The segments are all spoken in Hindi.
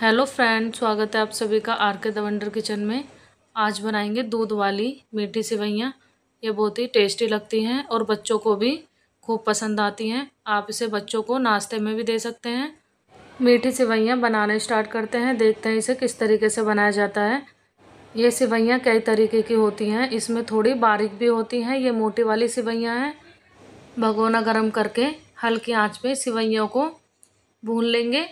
हेलो फ्रेंड स्वागत है आप सभी का आर के दवंडर किचन में आज बनाएंगे दूध वाली मीठी सिवैयाँ ये बहुत ही टेस्टी लगती हैं और बच्चों को भी खूब पसंद आती हैं आप इसे बच्चों को नाश्ते में भी दे सकते हैं मीठी सिवैयाँ बनाने स्टार्ट करते हैं देखते हैं इसे किस तरीके से बनाया जाता है ये सिवैयाँ कई तरीके की होती हैं इसमें थोड़ी बारीक भी होती हैं ये मोटी वाली सिवैयाँ हैं भगोना गर्म करके हल्की आँच पर सिवैयों को भून लेंगे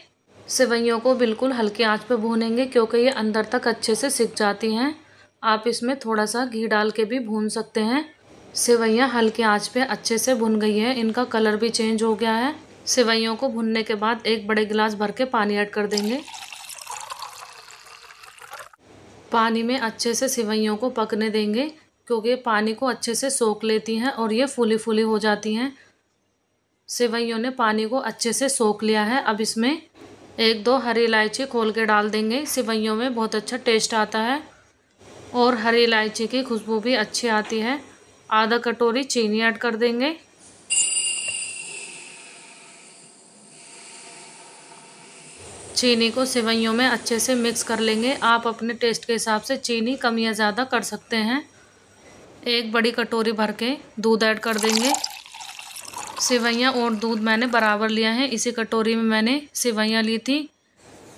सेवैयों को बिल्कुल हल्के आंच पर भूनेंगे क्योंकि ये अंदर तक अच्छे से सिक जाती हैं आप इसमें थोड़ा सा घी डाल के भी भून सकते हैं सेवैयाँ हल्के आंच पर अच्छे से भुन गई हैं इनका कलर भी चेंज हो गया है सेवैयों को भुनने के बाद एक बड़े गिलास भर के पानी ऐड कर देंगे पानी में अच्छे से सेवैयों को पकने देंगे क्योंकि पानी को अच्छे से सोख लेती हैं और ये फूली फूली हो जाती हैं सेवैयों ने पानी को अच्छे से सोख लिया है अब इसमें एक दो हरी इलायची खोल के डाल देंगे सिवैयों में बहुत अच्छा टेस्ट आता है और हरी इलायची की खुशबू भी अच्छी आती है आधा कटोरी चीनी ऐड कर देंगे चीनी को सिवैयों में अच्छे से मिक्स कर लेंगे आप अपने टेस्ट के हिसाब से चीनी कम या ज़्यादा कर सकते हैं एक बड़ी कटोरी भर के दूध ऐड कर देंगे सेवैयाँ और दूध मैंने बराबर लिया है इसी कटोरी में मैंने सेवैयाँ ली थी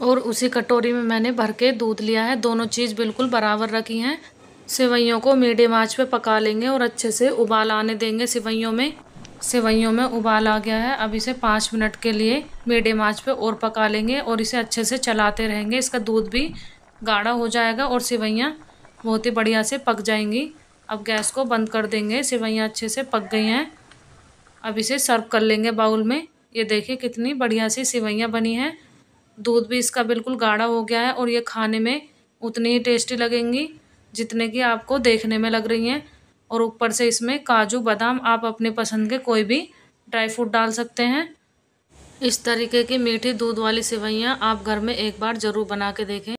और उसी कटोरी में मैंने भर के दूध लिया है दोनों चीज़ बिल्कुल बराबर रखी हैं सेवैयों को मीडियम आँच पे पका लेंगे और अच्छे से उबाल आने देंगे सेवैयों में सेवैयों में उबाल आ गया है अब इसे पाँच मिनट के लिए मीडियम आँच पे और पका लेंगे और इसे अच्छे से चलाते रहेंगे इसका दूध भी गाढ़ा हो जाएगा और सेवैयाँ बहुत ही बढ़िया से पक जाएंगी अब गैस को बंद कर देंगे सेवैयाँ अच्छे से पक गई हैं अब इसे सर्व कर लेंगे बाउल में ये देखिए कितनी बढ़िया सी सिवैयाँ बनी हैं दूध भी इसका बिल्कुल गाढ़ा हो गया है और ये खाने में उतनी ही टेस्टी लगेंगी जितने की आपको देखने में लग रही हैं और ऊपर से इसमें काजू बादाम आप अपने पसंद के कोई भी ड्राई फ्रूट डाल सकते हैं इस तरीके की मीठी दूध वाली सिवैयाँ आप घर में एक बार ज़रूर बना के देखें